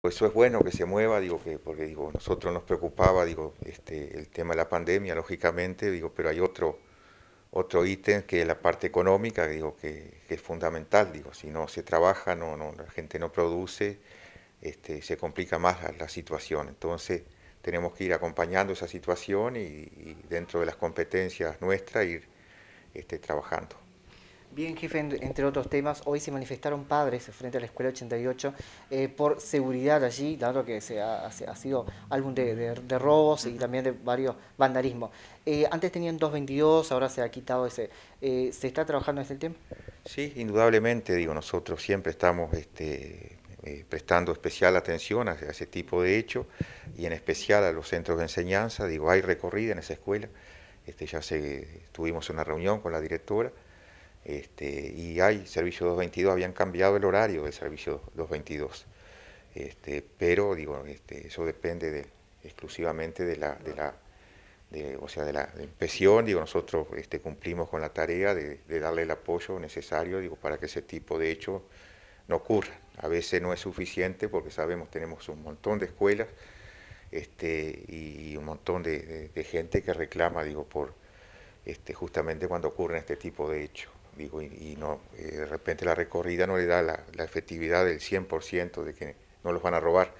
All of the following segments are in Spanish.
Pues eso es bueno que se mueva, digo porque digo, nosotros nos preocupaba, digo, este, el tema de la pandemia lógicamente, digo, pero hay otro otro ítem que es la parte económica, digo que, es fundamental, digo, si no se trabaja, no, la gente no produce, este, se complica más la, situación. Entonces, tenemos que ir acompañando esa situación y, dentro de las competencias nuestras ir este, trabajando. Bien, jefe, entre otros temas, hoy se manifestaron padres frente a la Escuela 88 eh, por seguridad allí, dado que se ha, sido álbum de, robos y también de varios vandalismos. Eh, antes tenían 222, ahora se ha quitado ese. Eh, ¿Se está trabajando en este tema? Sí, indudablemente, digo, nosotros siempre estamos este, prestando especial atención a, ese tipo de hechos y en especial a los centros de enseñanza. Digo, hay recorrida en esa escuela. Este, ya se, tuvimos una reunión con la directora este, y hay servicio 222, habían cambiado el horario del servicio 222. Este, pero digo, este, eso depende exclusivamente de la, de la, o de la impresión Digo, nosotros este, cumplimos con la tarea de, darle el apoyo necesario digo, para que ese tipo de hecho no ocurra. A veces no es suficiente porque sabemos tenemos un montón de escuelas este, y un montón de, gente que reclama digo, por, este, justamente cuando ocurren este tipo de hechos digo, y, no, eh, de repente la recorrida no le da la, efectividad del 100% de que no los van a robar,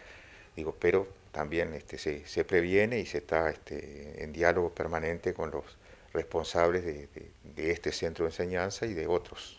digo, pero también este, se, previene y se está este, en diálogo permanente con los responsables de este centro de enseñanza y de otros.